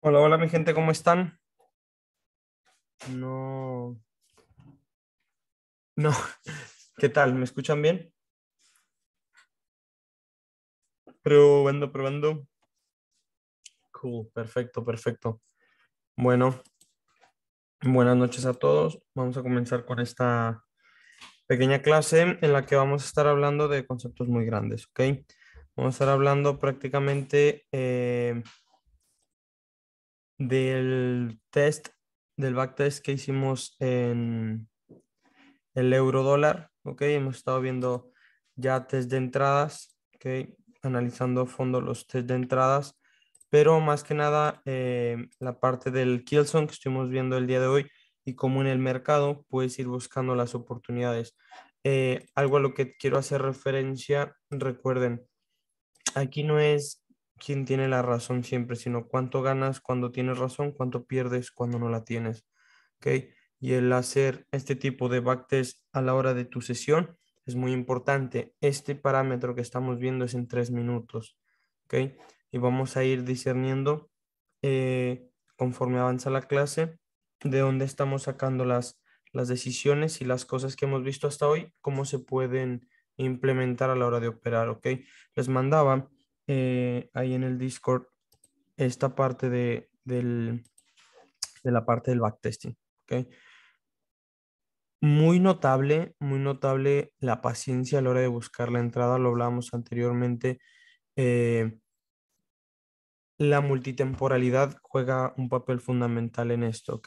Hola, hola mi gente, ¿cómo están? No. No. ¿Qué tal? ¿Me escuchan bien? Probando, probando. Cool, perfecto, perfecto. Bueno, buenas noches a todos. Vamos a comenzar con esta pequeña clase en la que vamos a estar hablando de conceptos muy grandes, ¿ok? Vamos a estar hablando prácticamente... Eh, del test, del backtest que hicimos en el euro dólar, ¿ok? Hemos estado viendo ya test de entradas, ¿ok? Analizando a fondo los test de entradas, pero más que nada eh, la parte del son que estuvimos viendo el día de hoy y cómo en el mercado puedes ir buscando las oportunidades. Eh, algo a lo que quiero hacer referencia, recuerden, aquí no es quién tiene la razón siempre, sino cuánto ganas cuando tienes razón, cuánto pierdes cuando no la tienes. ¿okay? Y el hacer este tipo de backtest a la hora de tu sesión es muy importante. Este parámetro que estamos viendo es en tres minutos. ¿okay? Y vamos a ir discerniendo eh, conforme avanza la clase de dónde estamos sacando las, las decisiones y las cosas que hemos visto hasta hoy, cómo se pueden implementar a la hora de operar. ¿ok? Les mandaba eh, ahí en el Discord esta parte de, del, de la parte del backtesting. Muy notable, muy notable la paciencia a la hora de buscar la entrada, lo hablábamos anteriormente. Eh, la multitemporalidad juega un papel fundamental en esto,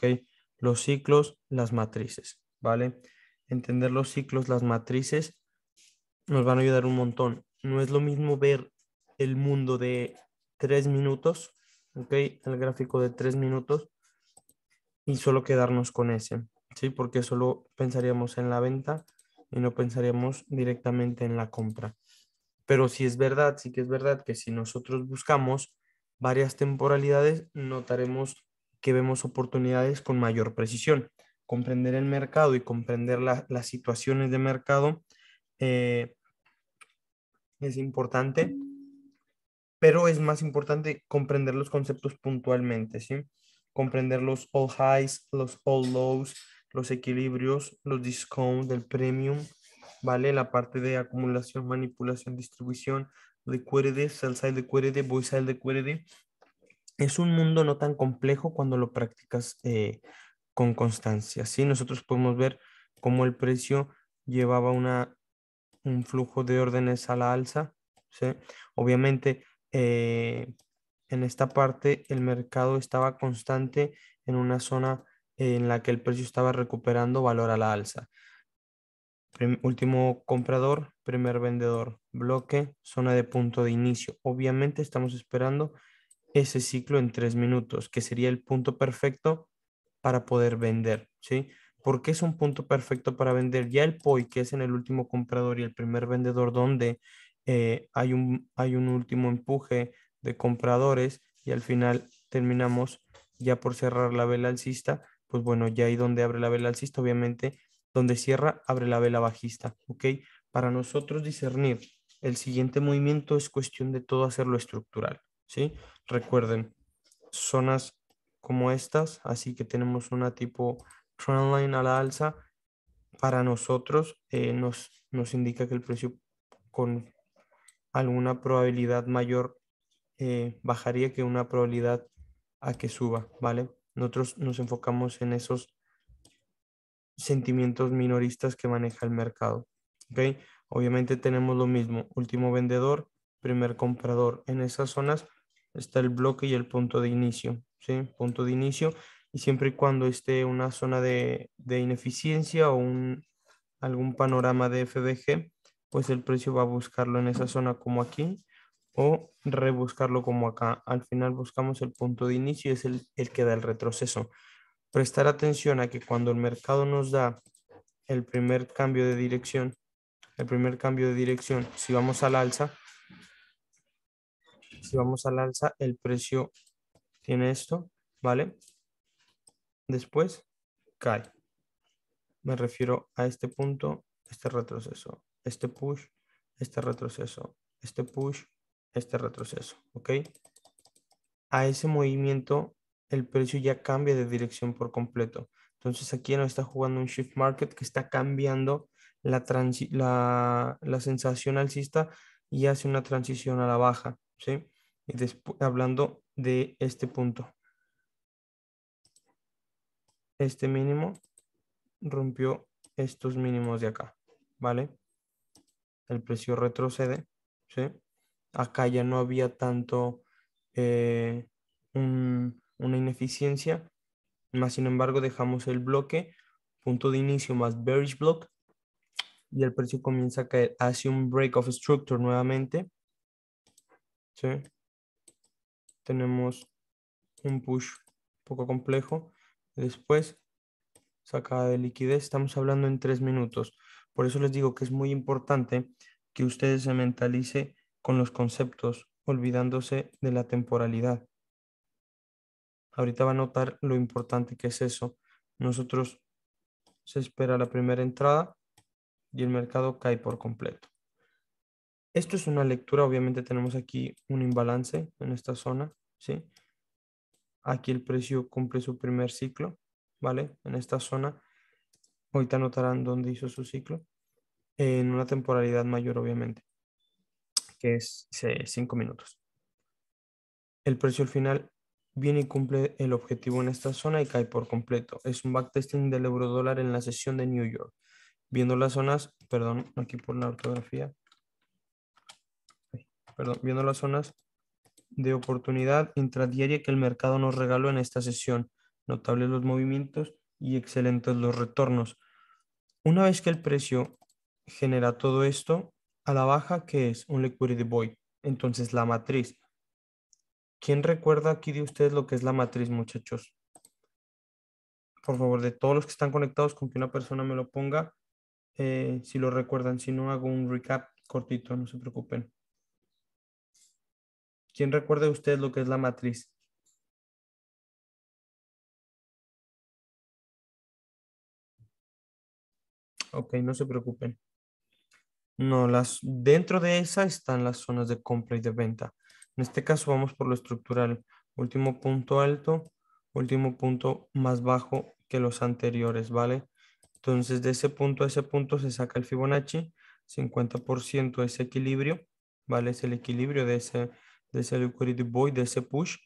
Los ciclos, las matrices, ¿vale? Entender los ciclos, las matrices, nos van a ayudar un montón. No es lo mismo ver el mundo de tres minutos, ¿ok? El gráfico de tres minutos y solo quedarnos con ese, ¿sí? Porque solo pensaríamos en la venta y no pensaríamos directamente en la compra. Pero si es verdad, sí que es verdad que si nosotros buscamos varias temporalidades, notaremos que vemos oportunidades con mayor precisión. Comprender el mercado y comprender las situaciones de mercado eh, es importante pero es más importante comprender los conceptos puntualmente, ¿sí? Comprender los all highs, los all lows, los equilibrios, los discounts, del premium, ¿vale? La parte de acumulación, manipulación, distribución, liquidity, sell side liquidity, buy side liquidity. Es un mundo no tan complejo cuando lo practicas eh, con constancia, ¿sí? Nosotros podemos ver cómo el precio llevaba una, un flujo de órdenes a la alza, ¿sí? Obviamente eh, en esta parte el mercado estaba constante en una zona en la que el precio estaba recuperando valor a la alza. último comprador, primer vendedor, bloque, zona de punto de inicio. Obviamente estamos esperando ese ciclo en tres minutos, que sería el punto perfecto para poder vender, ¿sí? Porque es un punto perfecto para vender? Ya el POI, que es en el último comprador y el primer vendedor, donde eh, hay, un, hay un último empuje de compradores y al final terminamos ya por cerrar la vela alcista, pues bueno, ya ahí donde abre la vela alcista, obviamente, donde cierra, abre la vela bajista, ¿ok? Para nosotros discernir el siguiente movimiento es cuestión de todo hacerlo estructural, ¿sí? Recuerden, zonas como estas, así que tenemos una tipo trendline a la alza, para nosotros eh, nos, nos indica que el precio con alguna probabilidad mayor eh, bajaría que una probabilidad a que suba, ¿vale? Nosotros nos enfocamos en esos sentimientos minoristas que maneja el mercado, ¿ok? Obviamente tenemos lo mismo, último vendedor, primer comprador. En esas zonas está el bloque y el punto de inicio, ¿sí? Punto de inicio y siempre y cuando esté una zona de, de ineficiencia o un, algún panorama de FBG, pues el precio va a buscarlo en esa zona como aquí o rebuscarlo como acá. Al final buscamos el punto de inicio y es el, el que da el retroceso. Prestar atención a que cuando el mercado nos da el primer cambio de dirección, el primer cambio de dirección, si vamos al alza, si vamos al alza, el precio tiene esto, ¿vale? Después cae. Me refiero a este punto, este retroceso este push, este retroceso, este push, este retroceso, ¿ok? A ese movimiento el precio ya cambia de dirección por completo. Entonces aquí nos está jugando un shift market que está cambiando la, la, la sensación alcista y hace una transición a la baja, ¿sí? Y después, hablando de este punto. Este mínimo rompió estos mínimos de acá, ¿vale? el precio retrocede, Acá ya no había tanto eh, una ineficiencia, más sin embargo dejamos el bloque, punto de inicio más bearish block, y el precio comienza a caer, hace un break of structure nuevamente, Tenemos un push poco complejo, después saca de liquidez, estamos hablando en tres minutos. Por eso les digo que es muy importante que ustedes se mentalicen con los conceptos, olvidándose de la temporalidad. Ahorita va a notar lo importante que es eso. Nosotros se espera la primera entrada y el mercado cae por completo. Esto es una lectura, obviamente tenemos aquí un imbalance en esta zona, ¿sí? Aquí el precio cumple su primer ciclo, ¿vale? En esta zona Ahorita notarán dónde hizo su ciclo. En una temporalidad mayor, obviamente, que es 5 minutos. El precio al final viene y cumple el objetivo en esta zona y cae por completo. Es un backtesting del eurodólar en la sesión de New York. Viendo las zonas, perdón, aquí por la ortografía. Perdón, viendo las zonas de oportunidad intradiaria que el mercado nos regaló en esta sesión. Notables los movimientos y excelentes los retornos. Una vez que el precio genera todo esto, a la baja, que es un liquidity void? Entonces, la matriz. ¿Quién recuerda aquí de ustedes lo que es la matriz, muchachos? Por favor, de todos los que están conectados, con que una persona me lo ponga, eh, si lo recuerdan. Si no, hago un recap cortito, no se preocupen. ¿Quién recuerda de ustedes lo que es la matriz? Ok, no se preocupen. No, las, dentro de esa están las zonas de compra y de venta. En este caso vamos por lo estructural. Último punto alto, último punto más bajo que los anteriores, ¿vale? Entonces de ese punto a ese punto se saca el Fibonacci, 50% es equilibrio, ¿vale? Es el equilibrio de ese, de ese liquidity boy, de ese push.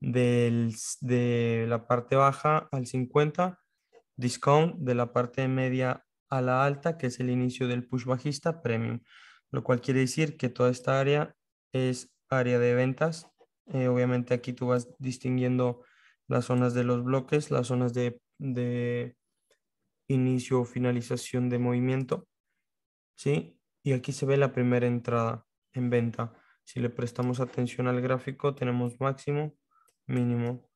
de la parte baja al 50, discount de la parte media a la alta, que es el inicio del push bajista premium, lo cual quiere decir que toda esta área es área de ventas. Eh, obviamente aquí tú vas distinguiendo las zonas de los bloques, las zonas de, de inicio o finalización de movimiento. ¿sí? Y aquí se ve la primera entrada en venta. Si le prestamos atención al gráfico, tenemos máximo, mínimo,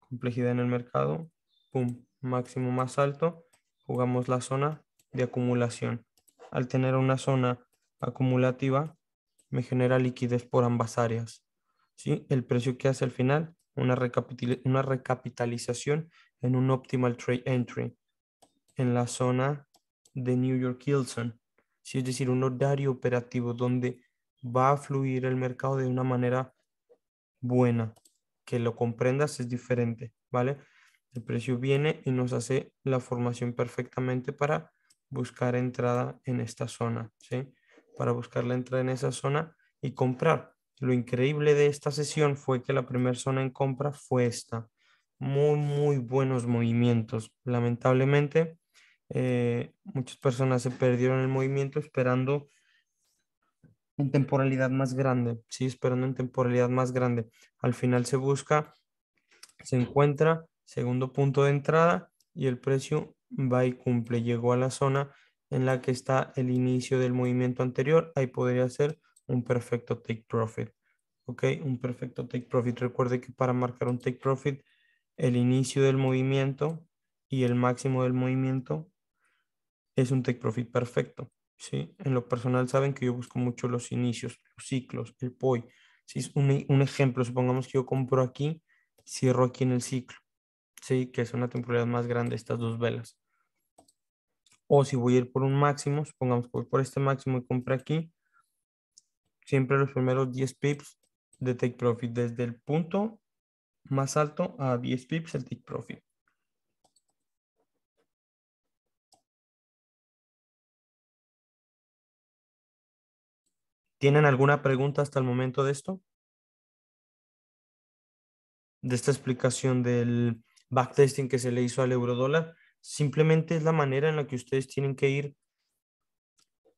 complejidad en el mercado, pum, máximo más alto jugamos la zona de acumulación. Al tener una zona acumulativa, me genera liquidez por ambas áreas. ¿sí? El precio que hace al final, una, recapitalización en un optimal trade entry en la zona de New York Hilton. ¿sí? Es decir, un horario operativo donde va a fluir el mercado de una manera buena. Que lo comprendas es diferente, ¿vale? El precio viene y nos hace la formación perfectamente para buscar entrada en esta zona, ¿sí? Para buscar la entrada en esa zona y comprar. Lo increíble de esta sesión fue que la primera zona en compra fue esta. Muy, muy buenos movimientos. Lamentablemente, eh, muchas personas se perdieron el movimiento esperando en temporalidad más grande, sí, esperando en temporalidad más grande. Al final se busca, se encuentra segundo punto de entrada y el precio va y cumple. Llegó a la zona en la que está el inicio del movimiento anterior, ahí podría ser un perfecto take profit. Ok, un perfecto take profit. Recuerde que para marcar un take profit, el inicio del movimiento y el máximo del movimiento es un take profit perfecto. ¿sí? En lo personal saben que yo busco mucho los inicios, los ciclos, el POI. Si es un ejemplo, supongamos que yo compro aquí, cierro aquí en el ciclo sí, que es una temporalidad más grande estas dos velas. O si voy a ir por un máximo, supongamos que voy por este máximo y compra aquí, siempre los primeros 10 pips de take profit, desde el punto más alto a 10 pips el take profit. ¿Tienen alguna pregunta hasta el momento de esto? De esta explicación del, backtesting que se le hizo al eurodólar, simplemente es la manera en la que ustedes tienen que ir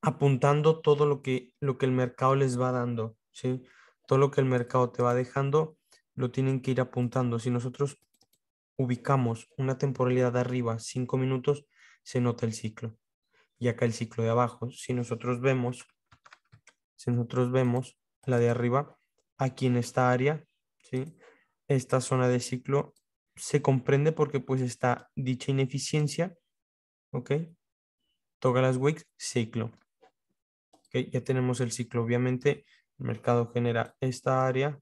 apuntando todo lo que, lo que el mercado les va dando, ¿sí? Todo lo que el mercado te va dejando, lo tienen que ir apuntando. Si nosotros ubicamos una temporalidad de arriba, cinco minutos, se nota el ciclo. Y acá el ciclo de abajo. Si nosotros vemos, si nosotros vemos la de arriba, aquí en esta área, ¿sí? Esta zona de ciclo se comprende porque pues está dicha ineficiencia, ¿ok? Toca las weeks, ciclo. ¿Ok? Ya tenemos el ciclo. Obviamente el mercado genera esta área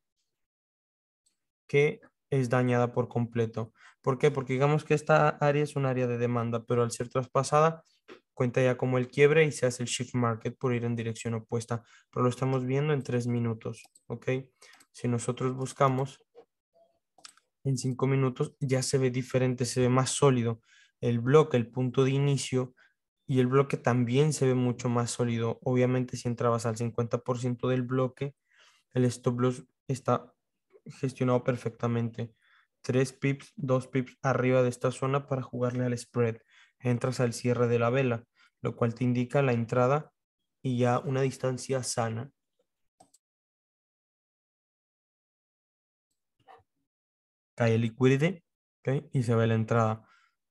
que es dañada por completo. ¿Por qué? Porque digamos que esta área es un área de demanda, pero al ser traspasada cuenta ya como el quiebre y se hace el shift market por ir en dirección opuesta. Pero lo estamos viendo en tres minutos, ¿ok? Si nosotros buscamos en cinco minutos ya se ve diferente, se ve más sólido. El bloque, el punto de inicio y el bloque también se ve mucho más sólido. Obviamente si entrabas al 50% del bloque, el stop loss está gestionado perfectamente. Tres pips, dos pips arriba de esta zona para jugarle al spread. Entras al cierre de la vela, lo cual te indica la entrada y ya una distancia sana cae Liquidity, y se ve la entrada.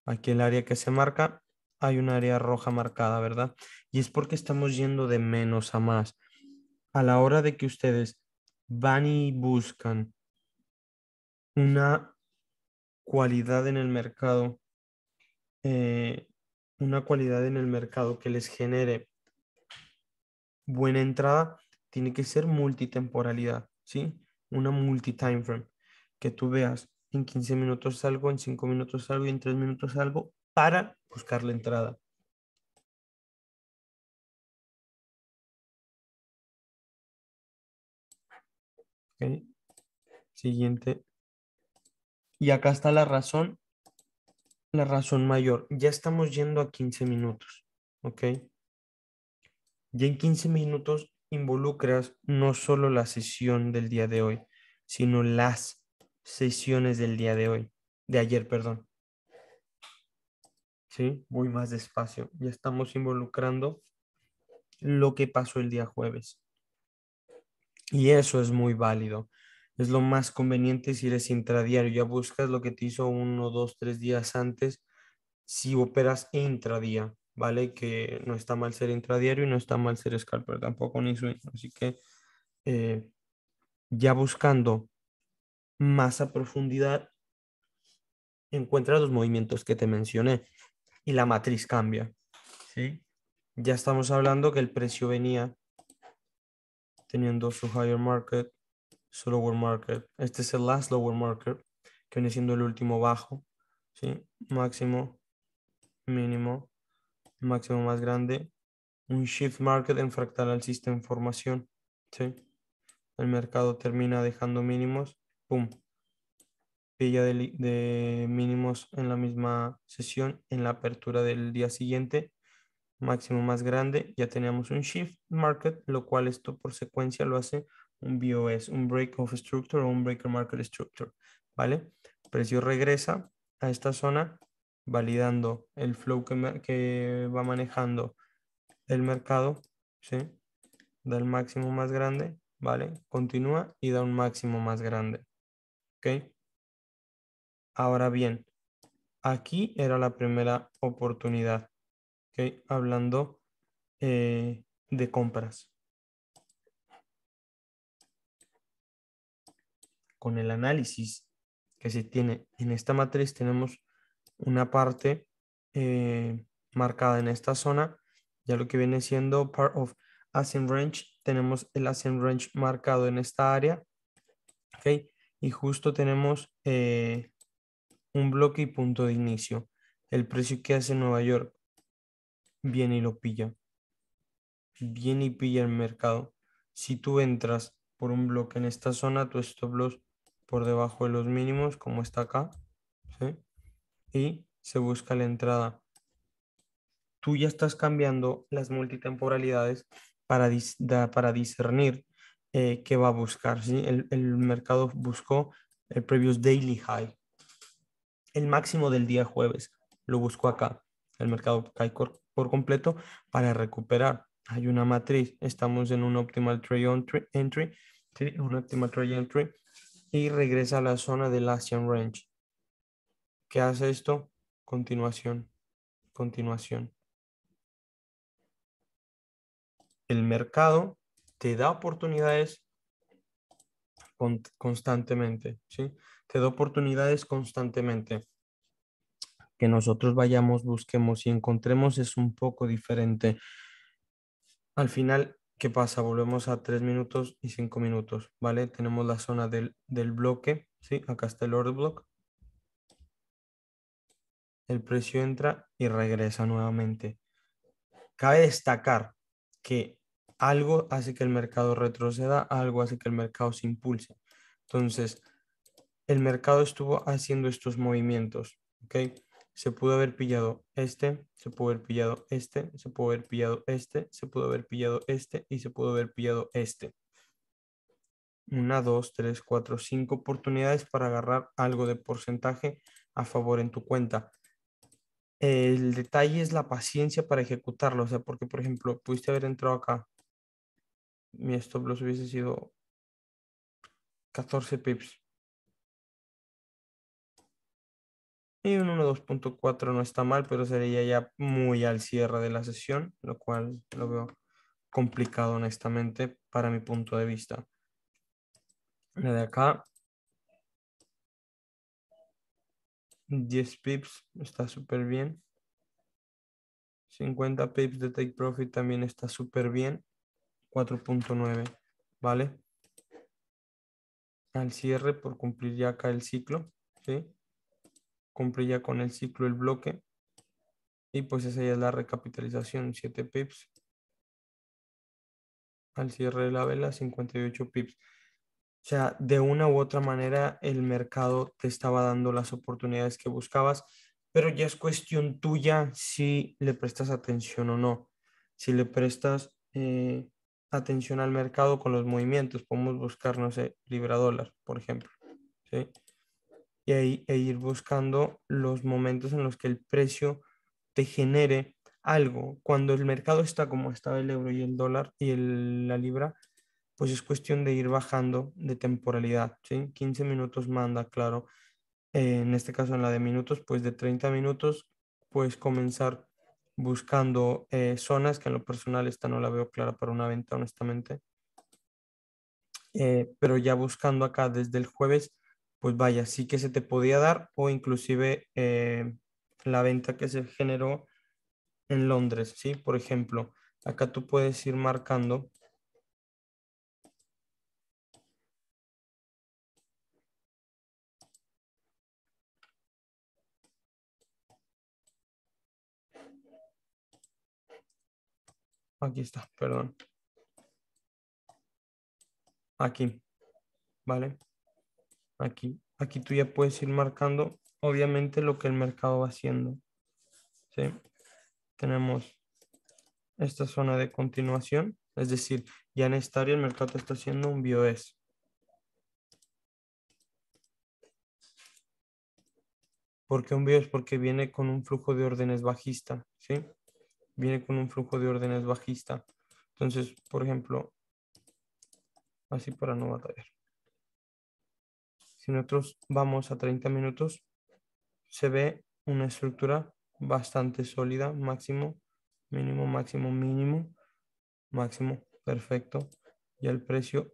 Aquí el área que se marca, hay un área roja marcada, ¿verdad? Y es porque estamos yendo de menos a más. A la hora de que ustedes van y buscan una cualidad en el mercado, eh, una cualidad en el mercado que les genere buena entrada, tiene que ser multitemporalidad, ¿sí? Una multi-time frame que tú veas en 15 minutos algo, en 5 minutos algo y en 3 minutos algo para buscar la entrada. Siguiente. Y acá está la razón, la razón mayor. Ya estamos yendo a 15 minutos, ¿ok? Y en 15 minutos involucras no solo la sesión del día de hoy, sino las sesiones del día de hoy, de ayer, perdón. Sí, Muy más despacio. Ya estamos involucrando lo que pasó el día jueves. Y eso es muy válido. Es lo más conveniente si eres intradiario. Ya buscas lo que te hizo uno, dos, tres días antes. Si operas intradía, ¿vale? Que no está mal ser intradiario y no está mal ser scalper tampoco ni suyo. Así que eh, ya buscando más a profundidad, Encuentra los movimientos que te mencioné y la matriz cambia. ¿sí? Ya estamos hablando que el precio venía teniendo su higher market, su lower market. Este es el last lower market, que viene siendo el último bajo. ¿sí? Máximo, mínimo, máximo más grande. Un shift market en fractal al sistema formación. ¿sí? El mercado termina dejando mínimos Pum. Pilla de, mínimos en la misma sesión, en la apertura del día siguiente, máximo más grande, ya teníamos un shift market, lo cual esto por secuencia lo hace un BOS, un break of structure o un breaker market structure, ¿vale? Precio regresa a esta zona validando el flow que, que va manejando el mercado, ¿sí? Da el máximo más grande, ¿vale? Continúa y da un máximo más grande. ¿Ok? Ahora bien, aquí era la primera oportunidad, ¿ok? Hablando eh, de compras. Con el análisis que se tiene en esta matriz tenemos una parte eh, marcada en esta zona, ya lo que viene siendo part of ascent range, tenemos el ascent range marcado en esta área, ¿ok? y justo tenemos eh, un bloque y punto de inicio. El precio que hace Nueva York viene y lo pilla. Viene y pilla el mercado. Si tú entras por un bloque en esta zona, tu stop loss por debajo de los mínimos, como está acá, y se busca la entrada. Tú ya estás cambiando las multitemporalidades para, para discernir eh, que va a buscar. El, mercado buscó el previous daily high, el máximo del día jueves, lo buscó acá. El mercado cae por completo para recuperar. Hay una matriz, estamos en un optimal trade entry, un optimal trade entry y regresa a la zona del Asian Range. ¿Qué hace esto? Continuación, continuación. El mercado te da oportunidades constantemente, ¿sí? Te da oportunidades constantemente. Que nosotros vayamos, busquemos y encontremos es un poco diferente. Al final, ¿qué pasa? Volvemos a tres minutos y cinco minutos, ¿vale? Tenemos la zona del, del bloque, ¿sí? Acá está el order block. El precio entra y regresa nuevamente. Cabe destacar que algo hace que el mercado retroceda, algo hace que el mercado se impulse. Entonces, el mercado estuvo haciendo estos movimientos, ¿ok? Se pudo haber pillado este, se pudo haber pillado este, se pudo haber pillado este, se pudo haber pillado este y se pudo haber pillado este. Una, dos, tres, cuatro, cinco oportunidades para agarrar algo de porcentaje a favor en tu cuenta. El detalle es la paciencia para ejecutarlo, o sea, porque por ejemplo, pudiste haber entrado acá, mi stop loss hubiese sido 14 pips. Y un 1.2.4 no está mal, pero sería ya muy al cierre de la sesión, lo cual lo veo complicado honestamente para mi punto de vista. La de acá, 10 pips, está súper bien. 50 pips de take profit también está súper bien. 4.9, ¿vale? Al cierre, por cumplir ya acá el ciclo, ¿sí? Cumplí ya con el ciclo el bloque. Y pues esa ya es la recapitalización, 7 pips. Al cierre de la vela, 58 pips. O sea, de una u otra manera el mercado te estaba dando las oportunidades que buscabas, pero ya es cuestión tuya si le prestas atención o no. Si le prestas eh, atención al mercado con los movimientos. Podemos buscar, no sé, libra dólar, por ejemplo. ¿sí? Y ahí, e ir buscando los momentos en los que el precio te genere algo. Cuando el mercado está como estaba el euro y el dólar y la libra, pues es cuestión de ir bajando de temporalidad. ¿sí? 15 minutos manda, claro. Eh, en este caso, en la de minutos, pues de 30 minutos, pues comenzar buscando eh, zonas, que en lo personal esta no la veo clara para una venta, honestamente. Eh, pero ya buscando acá desde el jueves, pues vaya, sí que se te podía dar o inclusive eh, la venta que se generó en Londres, ¿sí? Por ejemplo, acá tú puedes ir marcando Aquí está, perdón. Aquí, ¿vale? Aquí, aquí tú ya puedes ir marcando, obviamente, lo que el mercado va haciendo. ¿sí? Tenemos esta zona de continuación, es decir, ya en esta área el mercado está haciendo un BioS. ¿Por qué un BIOS? Porque viene con un flujo de órdenes bajista, ¿sí? viene con un flujo de órdenes bajista. Entonces, por ejemplo, así para no batallar. Si nosotros vamos a 30 minutos, se ve una estructura bastante sólida, máximo, mínimo, máximo, mínimo, máximo, perfecto. Y el precio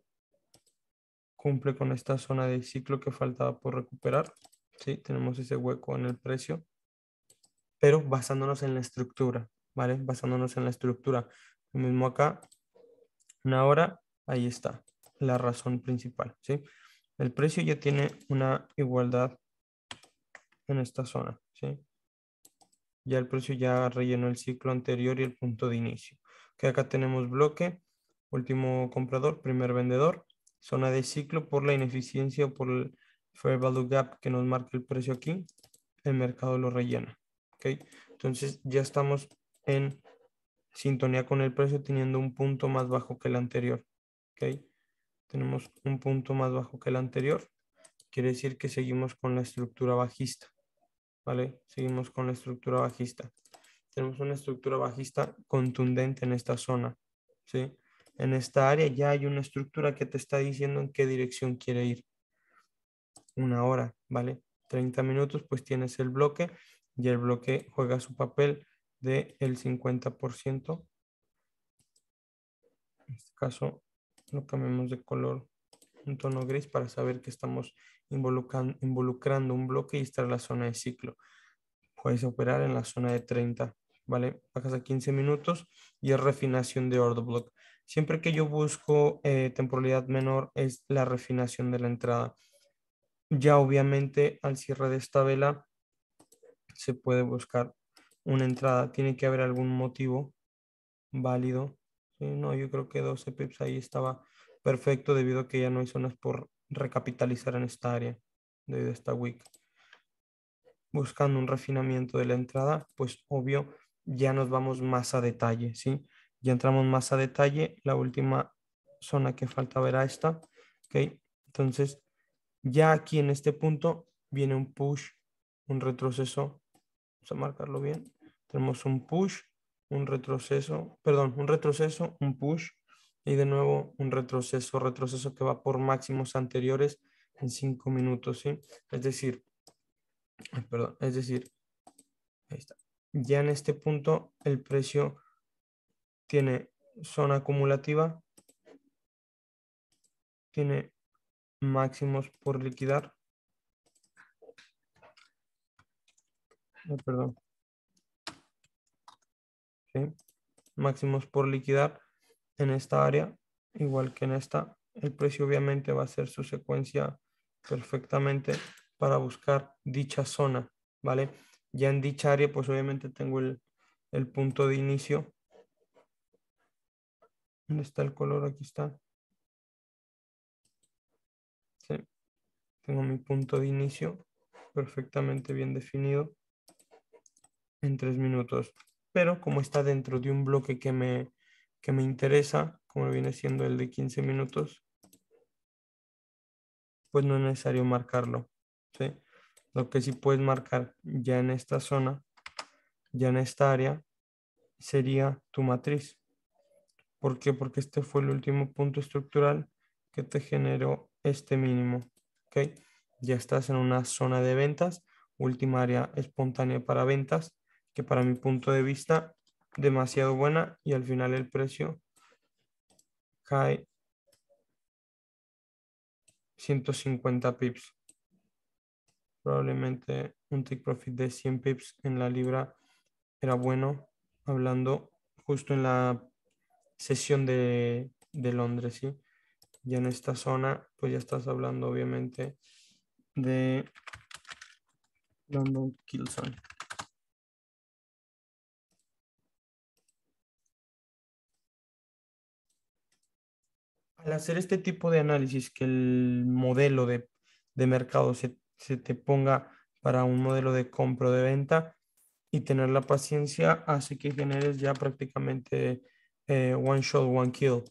cumple con esta zona de ciclo que faltaba por recuperar. Sí, tenemos ese hueco en el precio, pero basándonos en la estructura. Basándonos en la estructura. Lo mismo acá, una hora, ahí está la razón principal, ¿sí? El precio ya tiene una igualdad en esta zona, ¿sí? Ya el precio ya rellenó el ciclo anterior y el punto de inicio. Que acá tenemos bloque, último comprador, primer vendedor, zona de ciclo por la ineficiencia o por el fair value gap que nos marca el precio aquí, el mercado lo rellena, ¿ok? Entonces ya estamos en sintonía con el precio teniendo un punto más bajo que el anterior. ¿ok? Tenemos un punto más bajo que el anterior. Quiere decir que seguimos con la estructura bajista. ¿Vale? Seguimos con la estructura bajista. Tenemos una estructura bajista contundente en esta zona. ¿Sí? En esta área ya hay una estructura que te está diciendo en qué dirección quiere ir. Una hora, ¿vale? 30 minutos, pues tienes el bloque y el bloque juega su papel del 50%. En este caso lo cambiamos de color, un tono gris para saber que estamos involucrando un bloque y estar en la zona de ciclo. Puedes operar en la zona de 30, ¿vale? Bajas a 15 minutos y es refinación de order block. Siempre que yo busco eh, temporalidad menor es la refinación de la entrada. Ya obviamente al cierre de esta vela se puede buscar una entrada. Tiene que haber algún motivo válido. no, yo creo que 12 pips ahí estaba perfecto debido a que ya no hay zonas por recapitalizar en esta área de esta week. Buscando un refinamiento de la entrada, pues obvio, ya nos vamos más a detalle, ¿sí? Ya entramos más a detalle. La última zona que falta verá esta, ¿ok? Entonces, ya aquí en este punto viene un push, un retroceso. Vamos a marcarlo bien. Tenemos un push, un retroceso, perdón, un retroceso, un push y de nuevo un retroceso, retroceso que va por máximos anteriores en 5 minutos, ¿sí? Es decir, perdón, es decir, ahí está. Ya en este punto el precio tiene zona acumulativa, tiene máximos por liquidar. perdón, eh, máximos por liquidar en esta área, igual que en esta. El precio obviamente va a ser su secuencia perfectamente para buscar dicha zona, ¿vale? Ya en dicha área, pues obviamente tengo el, punto de inicio. ¿Dónde está el color? Aquí está. Tengo mi punto de inicio perfectamente bien definido en tres minutos pero como está dentro de un bloque que me, que me interesa, como viene siendo el de 15 minutos, pues no es necesario marcarlo. Lo que sí puedes marcar ya en esta zona, ya en esta área, sería tu matriz. ¿Por qué? Porque este fue el último punto estructural que te generó este mínimo. ¿okay? Ya estás en una zona de ventas, última área espontánea para ventas, que para mi punto de vista demasiado buena y al final el precio cae 150 pips. Probablemente un take profit de 100 pips en la libra era bueno, hablando justo en la sesión de, de Londres, ¿sí? Ya en esta zona, pues ya estás hablando obviamente de London Kilson. al hacer este tipo de análisis, que el modelo de, mercado se, te ponga para un modelo de compra o de venta y tener la paciencia hace que generes ya prácticamente eh, one shot, one kill,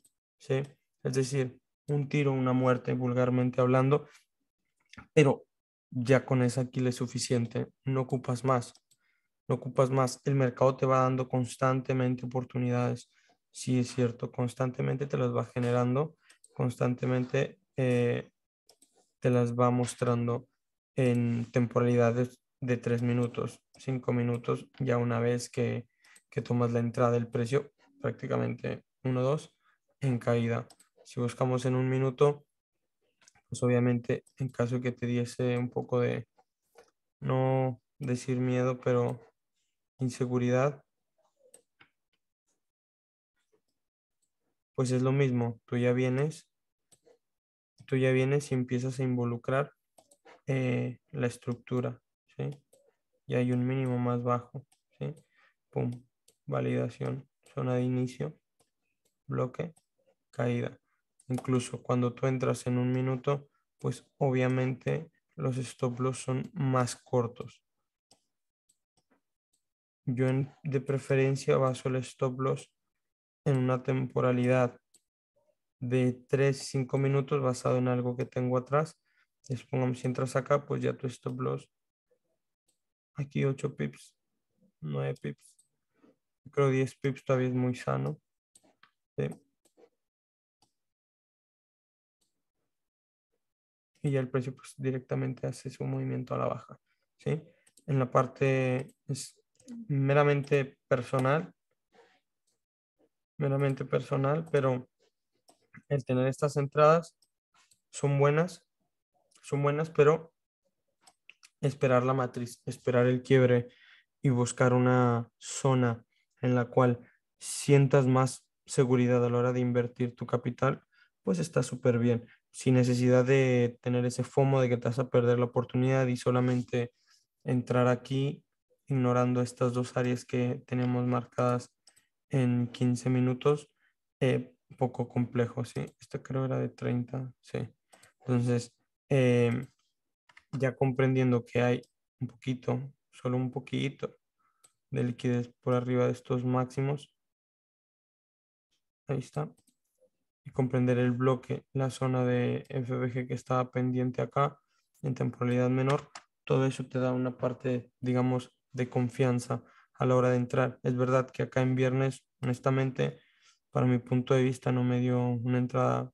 Es decir, un tiro, una muerte, vulgarmente hablando, pero ya con esa kill es suficiente, no ocupas más, no ocupas más, el mercado te va dando constantemente oportunidades sí es cierto, constantemente te las va generando, constantemente eh, te las va mostrando en temporalidades de tres minutos, cinco minutos, ya una vez que, que tomas la entrada del precio, prácticamente uno 2, en caída. Si buscamos en un minuto, pues obviamente en caso que te diese un poco de, no decir miedo, pero inseguridad, pues es lo mismo, tú ya vienes, tú ya vienes y empiezas a involucrar eh, la estructura, ¿sí? Y hay un mínimo más bajo, ¿sí? Pum, validación, zona de inicio, bloque, caída. Incluso cuando tú entras en un minuto, pues obviamente los stop loss son más cortos. Yo de preferencia baso el stop loss en una temporalidad de 3 5 minutos basado en algo que tengo atrás. les pongamos si entras acá, pues ya tu stop loss. Aquí 8 pips, 9 pips. Creo 10 pips todavía es muy sano. Y ya el precio pues, directamente hace su movimiento a la baja. ¿sí? En la parte es meramente personal, meramente personal, pero el tener estas entradas son buenas, son buenas, pero esperar la matriz, esperar el quiebre y buscar una zona en la cual sientas más seguridad a la hora de invertir tu capital, pues está súper bien, sin necesidad de tener ese FOMO de que te vas a perder la oportunidad y solamente entrar aquí ignorando estas dos áreas que tenemos marcadas en 15 minutos, eh, poco complejo, ¿sí? Esto creo era de 30, sí. Entonces, eh, ya comprendiendo que hay un poquito, solo un poquito de liquidez por arriba de estos máximos, ahí está, y comprender el bloque, la zona de FBG que estaba pendiente acá, en temporalidad menor, todo eso te da una parte, digamos, de confianza a la hora de entrar. Es verdad que acá en viernes, honestamente, para mi punto de vista, no me dio una entrada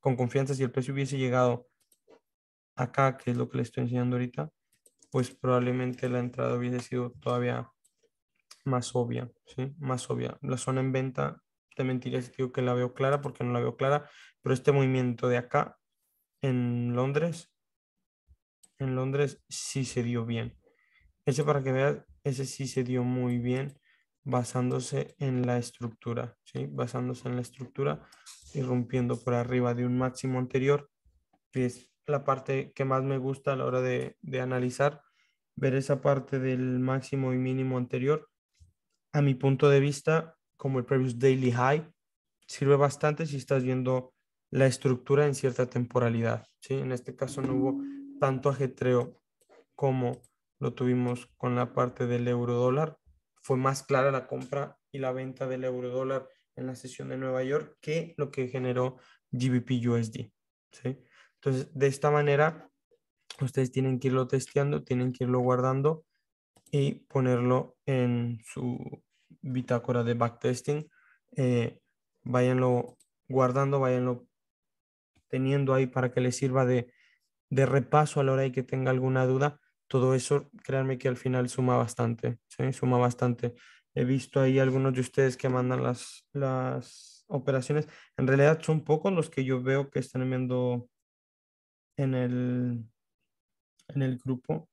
con confianza. Si el precio hubiese llegado acá, que es lo que le estoy enseñando ahorita, pues probablemente la entrada hubiese sido todavía más obvia, ¿sí? Más obvia. La zona en venta, te mentiría si digo que la veo clara, porque no la veo clara, pero este movimiento de acá en Londres, en Londres sí se dio bien. Ese para que veas ese sí se dio muy bien basándose en la estructura, ¿sí? basándose en la estructura y rompiendo por arriba de un máximo anterior, que es la parte que más me gusta a la hora de, de analizar, ver esa parte del máximo y mínimo anterior. A mi punto de vista, como el previous daily high, sirve bastante si estás viendo la estructura en cierta temporalidad. ¿sí? En este caso no hubo tanto ajetreo como lo tuvimos con la parte del euro dólar. Fue más clara la compra y la venta del euro dólar en la sesión de Nueva York que lo que generó GBP USD. Entonces, de esta manera, ustedes tienen que irlo testeando, tienen que irlo guardando y ponerlo en su bitácora de backtesting. Eh, váyanlo guardando, váyanlo teniendo ahí para que les sirva de, de repaso a la hora de que tenga alguna duda todo eso, créanme que al final suma bastante, ¿sí? Suma bastante. He visto ahí algunos de ustedes que mandan las, las operaciones. En realidad son pocos los que yo veo que están viendo en el, en el grupo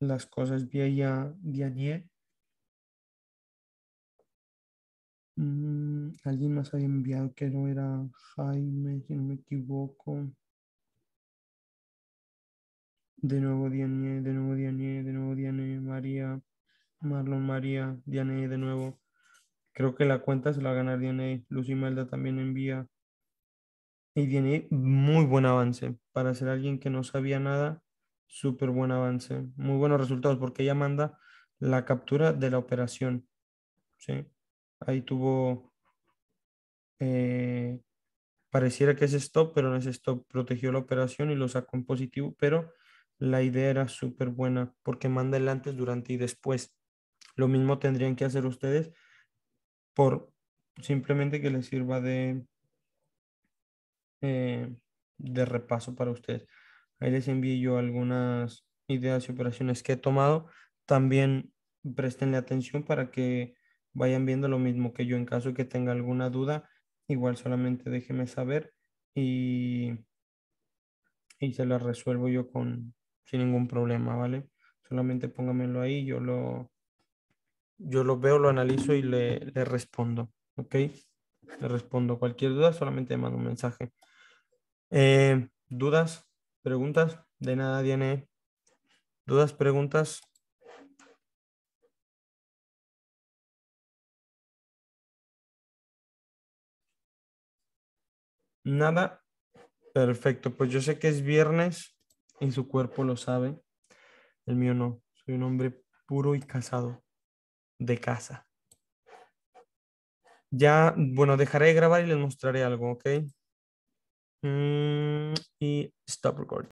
las cosas vía a mm, alguien más había enviado que no era Jaime, si no me equivoco. De nuevo Diane, de nuevo Diane, de nuevo Diane, María, Marlon, María, Diane, de nuevo. Creo que la cuenta se la ganar Diane. Lucy Melda también envía. Y Diane, muy buen avance. Para ser alguien que no sabía nada, súper buen avance. Muy buenos resultados porque ella manda la captura de la operación. ¿sí? Ahí tuvo... Eh, pareciera que es stop, pero no es stop. Protegió la operación y lo sacó en positivo, pero la idea era súper buena porque manda el antes, durante y después. Lo mismo tendrían que hacer ustedes por simplemente que les sirva de, eh, de repaso para ustedes. Ahí les envío yo algunas ideas y operaciones que he tomado. También prestenle atención para que vayan viendo lo mismo que yo. En caso que tenga alguna duda, igual solamente déjeme saber y, y se la resuelvo yo con, sin ningún problema, ¿vale? Solamente póngamelo ahí, yo lo, yo lo veo, lo analizo y le, respondo, ¿ok? Le respondo cualquier duda, solamente mando un mensaje. Eh, ¿Dudas? ¿Preguntas? De nada, Diane. ¿Dudas? ¿Preguntas? Nada. Perfecto. Pues yo sé que es viernes. En su cuerpo lo sabe. El mío no. Soy un hombre puro y casado, de casa. Ya, bueno, dejaré de grabar y les mostraré algo, ¿ok? Mm, y stop recording.